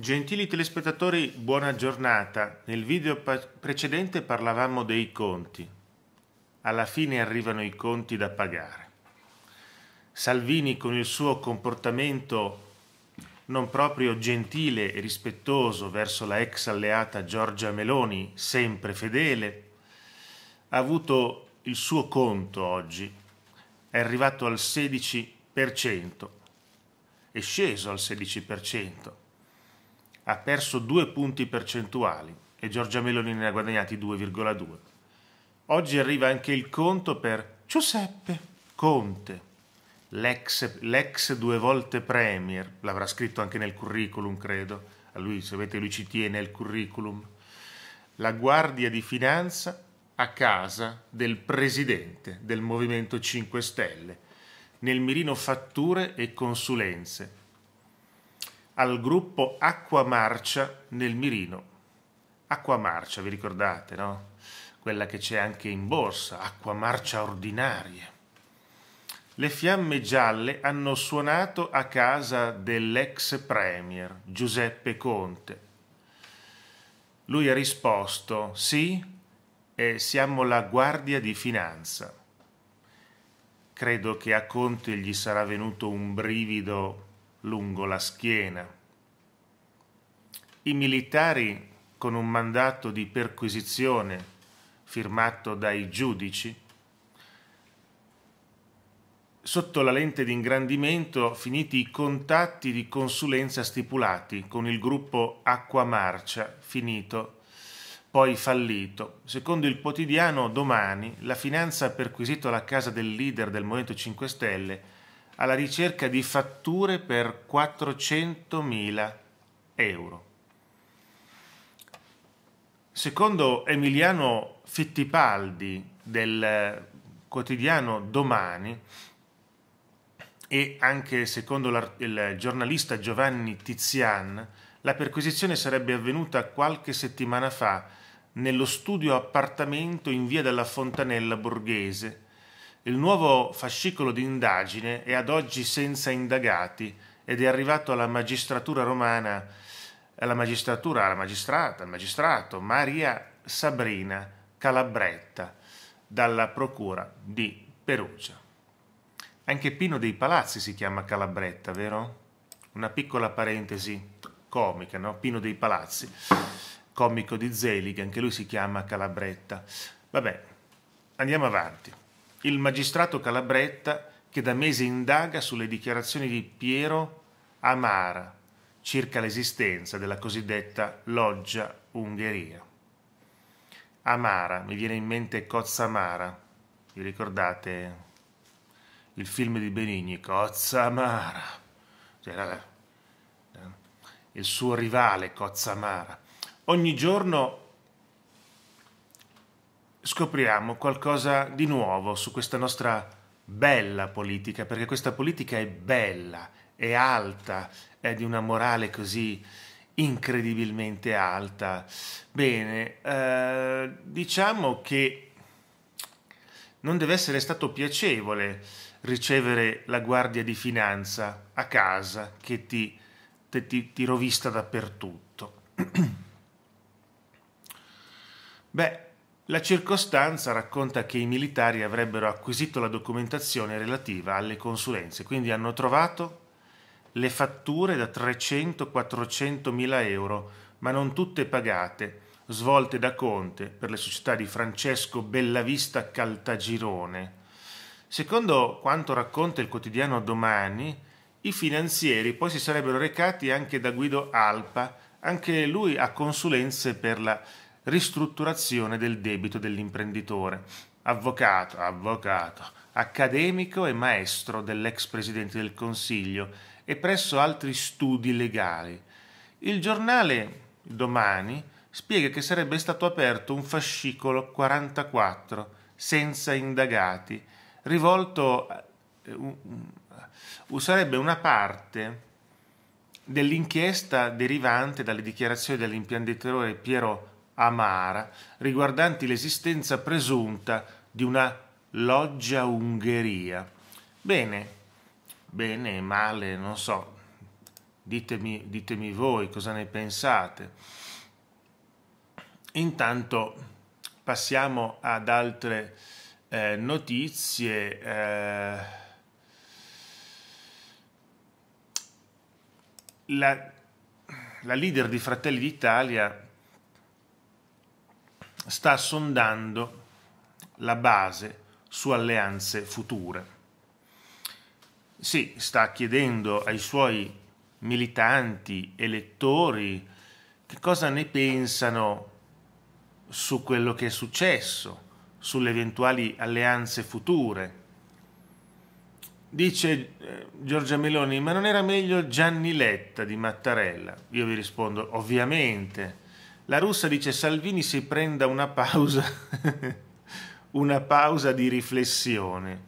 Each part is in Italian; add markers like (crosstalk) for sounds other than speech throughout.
Gentili telespettatori, buona giornata. Nel video precedente parlavamo dei conti. Alla fine arrivano i conti da pagare. Salvini con il suo comportamento non proprio gentile e rispettoso verso la ex alleata Giorgia Meloni, sempre fedele, ha avuto il suo conto oggi. È arrivato al 16%, è sceso al 16% ha perso due punti percentuali e Giorgia Meloni ne ha guadagnati 2,2. Oggi arriva anche il conto per Giuseppe Conte, l'ex, l'ex due volte premier, l'avrà scritto anche nel curriculum, credo, a lui, sapete, lui ci tiene il curriculum, la guardia di finanza a casa del presidente del Movimento 5 Stelle, nel mirino fatture e consulenze, al gruppo Acqua Marcia nel mirino. Acqua Marcia, vi ricordate, no? Quella che c'è anche in borsa, Acqua Marcia ordinaria. Le fiamme gialle hanno suonato a casa dell'ex premier Giuseppe Conte. Lui ha risposto: Sì, eh, siamo la guardia di finanza. Credo che a Conte gli sarà venuto un brivido lungo la schiena. I militari con un mandato di perquisizione firmato dai giudici, sotto la lente di ingrandimento finiti i contatti di consulenza stipulati con il gruppo Acquamarcia, finito, poi fallito. Secondo il quotidiano Domani, la finanza ha perquisito la casa del leader del Movimento 5 Stelle alla ricerca di fatture per 400.000 euro. Secondo Emiliano Fittipaldi del quotidiano Domani e anche secondo il giornalista Giovanni Tizian, la perquisizione sarebbe avvenuta qualche settimana fa nello studio appartamento in via della Fontanella Borghese, il nuovo fascicolo di indagine è ad oggi senza indagati ed è arrivato alla magistratura romana, alla magistratura, alla magistrata, al magistrato Maria Sabrina Calabretta dalla Procura di Perugia. Anche Pino dei Palazzi si chiama Calabretta, vero? Una piccola parentesi comica, no? Pino dei Palazzi, comico di Zelig, anche lui si chiama Calabretta. Vabbè, andiamo avanti il magistrato Calabretta che da mesi indaga sulle dichiarazioni di Piero Amara circa l'esistenza della cosiddetta loggia Ungheria. Amara, mi viene in mente Cozza Amara, vi ricordate il film di Benigni, Cozza Amara, cioè, eh. il suo rivale Cozza Amara. Ogni giorno scopriamo qualcosa di nuovo su questa nostra bella politica, perché questa politica è bella, è alta, è di una morale così incredibilmente alta. Bene, eh, diciamo che non deve essere stato piacevole ricevere la guardia di finanza a casa che ti, te, ti, ti rovista dappertutto. (clears throat) Beh, la circostanza racconta che i militari avrebbero acquisito la documentazione relativa alle consulenze, quindi hanno trovato le fatture da 300-400 mila euro, ma non tutte pagate, svolte da Conte per le società di Francesco Bellavista Caltagirone. Secondo quanto racconta il quotidiano Domani, i finanzieri poi si sarebbero recati anche da Guido Alpa, anche lui ha consulenze per la ristrutturazione del debito dell'imprenditore, avvocato, avvocato, accademico e maestro dell'ex presidente del Consiglio e presso altri studi legali. Il giornale Domani spiega che sarebbe stato aperto un fascicolo 44 senza indagati, rivolto eh, sarebbe una parte dell'inchiesta derivante dalle dichiarazioni dell'imprenditore Piero amara riguardanti l'esistenza presunta di una loggia Ungheria. Bene, bene, male, non so, ditemi, ditemi voi cosa ne pensate. Intanto passiamo ad altre eh, notizie. Eh, la, la leader di Fratelli d'Italia sta sondando la base su alleanze future. Sì, sta chiedendo ai suoi militanti, elettori, che cosa ne pensano su quello che è successo, sulle eventuali alleanze future. Dice eh, Giorgia Meloni, ma non era meglio Gianni Letta di Mattarella? Io vi rispondo, ovviamente la russa dice Salvini si prenda una pausa, (laughs) una pausa di riflessione.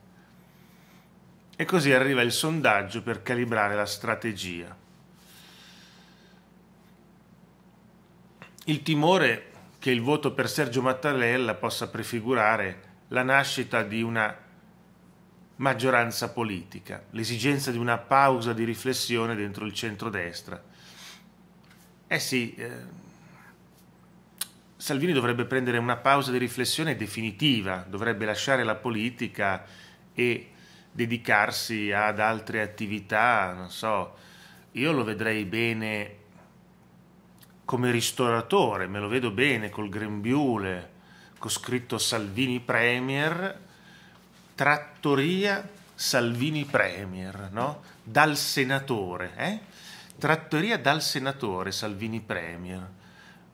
E così arriva il sondaggio per calibrare la strategia. Il timore che il voto per Sergio Mattarella possa prefigurare la nascita di una maggioranza politica, l'esigenza di una pausa di riflessione dentro il centrodestra. Eh sì, eh, Salvini dovrebbe prendere una pausa di riflessione definitiva, dovrebbe lasciare la politica e dedicarsi ad altre attività, non so, io lo vedrei bene come ristoratore, me lo vedo bene col grembiule, con scritto Salvini Premier, trattoria Salvini Premier, no? Dal senatore, eh? Trattoria dal senatore Salvini Premier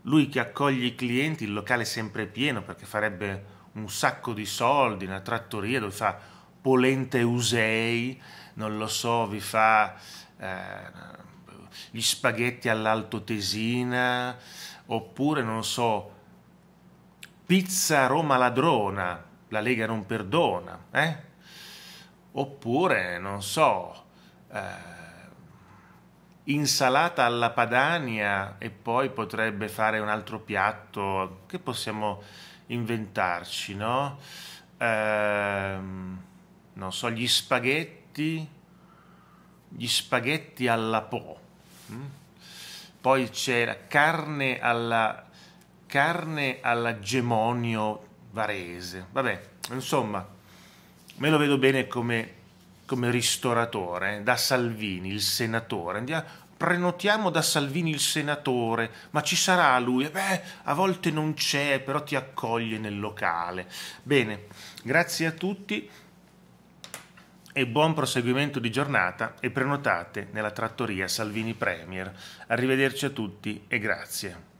lui che accoglie i clienti, il locale è sempre pieno perché farebbe un sacco di soldi, una trattoria dove fa polente usei, non lo so, vi fa eh, gli spaghetti all'alto tesina, oppure non so, pizza Roma ladrona, la Lega non perdona, eh? oppure non so, eh, insalata alla Padania e poi potrebbe fare un altro piatto che possiamo inventarci, no? Ehm, non so, gli spaghetti, gli spaghetti alla po. Mm? Poi c'era carne alla carne alla gemonio varese. Vabbè, insomma, me lo vedo bene come come ristoratore, da Salvini, il senatore, andiamo, prenotiamo da Salvini il senatore, ma ci sarà lui? Eh beh, a volte non c'è, però ti accoglie nel locale. Bene, grazie a tutti e buon proseguimento di giornata e prenotate nella trattoria Salvini Premier. Arrivederci a tutti e grazie.